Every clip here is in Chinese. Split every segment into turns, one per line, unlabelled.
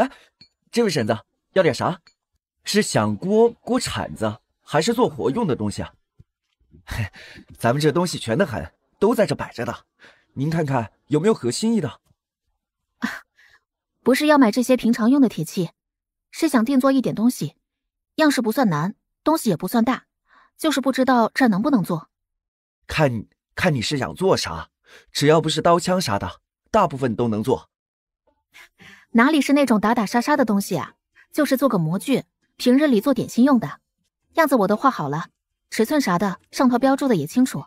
哎，这位婶子，要点啥？是想锅、锅铲子，还是做活用的东西啊？嘿，咱们这东西全得很，都在这摆着的，您看看有没有合心意的。
不是要买这些平常用的铁器，是想定做一点东西，样式不算难，东西也不算大，就是不知道这能不能做。
看看你是想做啥，只要不是刀枪啥的，大部分都能做。
哪里是那种打打杀杀的东西啊？就是做个模具，平日里做点心用的。样子我都画好了，尺寸啥的上头标注的也清楚，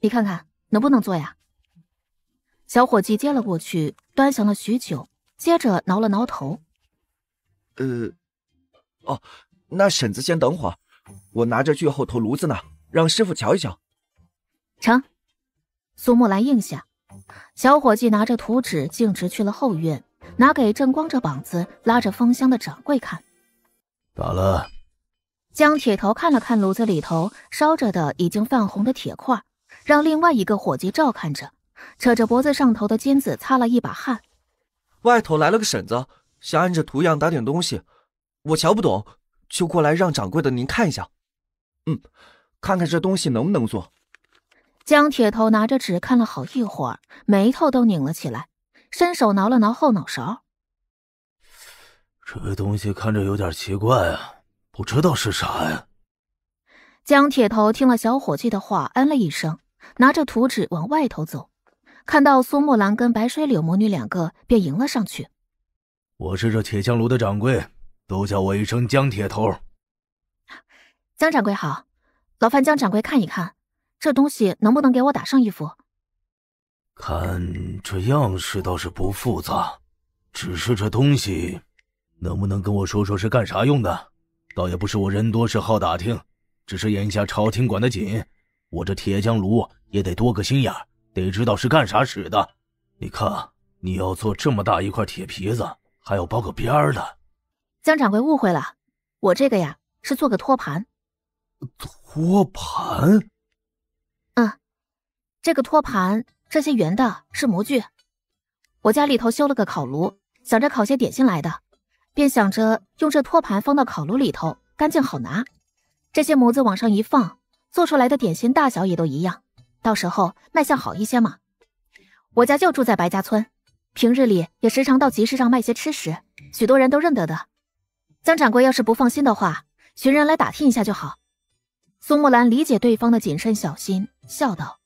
你看看能不能做呀？小伙计接了过去，端详了许久，接着挠了挠头，
呃，哦，那婶子先等会儿，我拿着锯后头炉子呢，让师傅瞧一瞧。
成。苏木兰应下，小伙计拿着图纸径直去了后院。拿给正光着膀子拉着风箱的掌柜看。打了。江铁头看了看炉子里头烧着的已经泛红的铁块，让另外一个伙计照看着，扯着脖子上头的金子擦了一把汗。
外头来了个婶子，想按着图样打点东西，我瞧不懂，就过来让掌柜的您看一下。嗯，看看这东西能不能做。
江铁头拿着纸看了好一会儿，眉头都拧了起来。伸手挠了挠后脑勺，
这东西看着有点奇怪啊，不知道是啥呀。
江铁头听了小伙计的话，嗯了一声，拿着图纸往外头走，看到苏木兰跟白水柳母女两个，便迎了上去。
我是这铁匠炉的掌柜，都叫我一声江铁头。
江掌柜好，劳烦江掌柜看一看，这东西能不能给我打上一幅？
看这样式倒是不复杂，只是这东西能不能跟我说说是干啥用的？倒也不是我人多是好打听，只是眼下朝廷管得紧，我这铁匠炉也得多个心眼，得知道是干啥使的。你看，你要做这么大一块铁皮子，还要包个边儿的。
江掌柜误会了，我这个呀是做个托盘。托
盘？
嗯，这个托盘。这些圆的是模具，我家里头修了个烤炉，想着烤些点心来的，便想着用这托盘放到烤炉里头，干净好拿。这些模子往上一放，做出来的点心大小也都一样，到时候卖相好一些嘛。我家就住在白家村，平日里也时常到集市上卖些吃食，许多人都认得的。姜掌柜要是不放心的话，寻人来打听一下就好。苏木兰理解对方的谨慎小心，笑道。